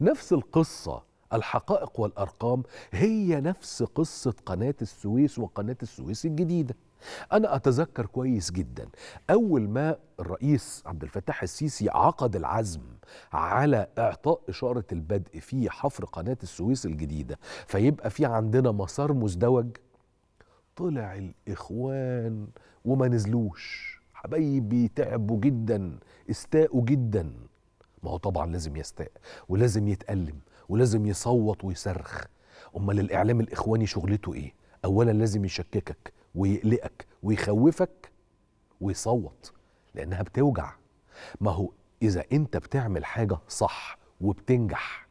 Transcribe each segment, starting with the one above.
نفس القصة الحقائق والأرقام هي نفس قصة قناة السويس وقناة السويس الجديدة أنا أتذكر كويس جدا أول ما الرئيس عبد الفتاح السيسي عقد العزم على إعطاء إشارة البدء في حفر قناة السويس الجديدة فيبقى في عندنا مسار مزدوج طلع الإخوان وما نزلوش حبايبي تعبوا جدا استاءوا جدا ما هو طبعا لازم يستاء ولازم يتألم ولازم يصوت ويصرخ امال الاعلام الاخواني شغلته ايه اولا لازم يشككك ويقلقك ويخوفك ويصوت لانها بتوجع ما هو اذا انت بتعمل حاجه صح وبتنجح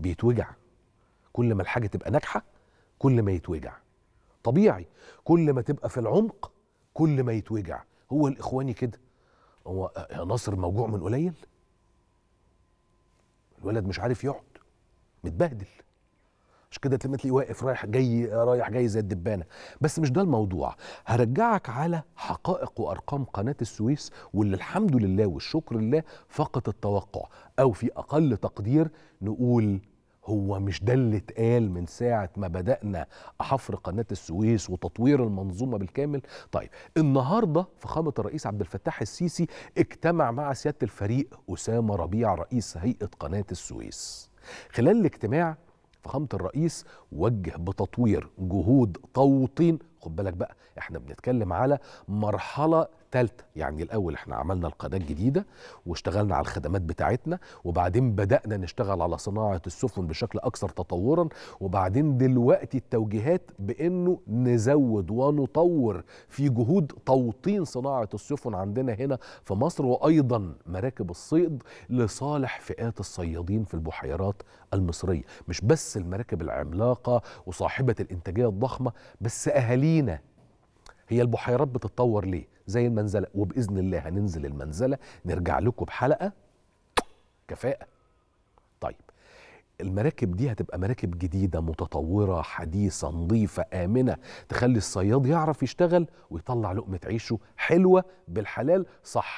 بيتوجع كل ما الحاجه تبقى ناجحه كل ما يتوجع طبيعي كل ما تبقى في العمق كل ما يتوجع هو الاخواني كده هو يا ناصر موجوع من قليل الولد مش عارف يقعد متبهدل مش كده تلاقيه واقف رايح جاي رايح جاي زي الدبانه بس مش ده الموضوع هرجعك على حقائق وارقام قناه السويس واللي الحمد لله والشكر لله فقط التوقع او في اقل تقدير نقول هو مش ده اللي اتقال من ساعة ما بدأنا حفر قناة السويس وتطوير المنظومة بالكامل طيب النهاردة فخامة الرئيس عبد الفتاح السيسي اجتمع مع سيادة الفريق أسامة ربيع رئيس هيئة قناة السويس خلال الاجتماع فخامة الرئيس وجه بتطوير جهود توطين خد بالك بقى احنا بنتكلم على مرحلة الثالثه يعني الاول احنا عملنا القناه الجديده واشتغلنا على الخدمات بتاعتنا وبعدين بدانا نشتغل على صناعه السفن بشكل اكثر تطورا وبعدين دلوقتي التوجيهات بانه نزود ونطور في جهود توطين صناعه السفن عندنا هنا في مصر وايضا مراكب الصيد لصالح فئات الصيادين في البحيرات المصريه مش بس المراكب العملاقه وصاحبه الانتاجيه الضخمه بس اهالينا هي البحيرات بتتطور ليه زي المنزله وباذن الله هننزل المنزله نرجع لكم بحلقه كفاءه طيب المراكب دي هتبقى مراكب جديدة متطورة حديثة نظيفة آمنة تخلي الصياد يعرف يشتغل ويطلع لقمة عيشه حلوة بالحلال صح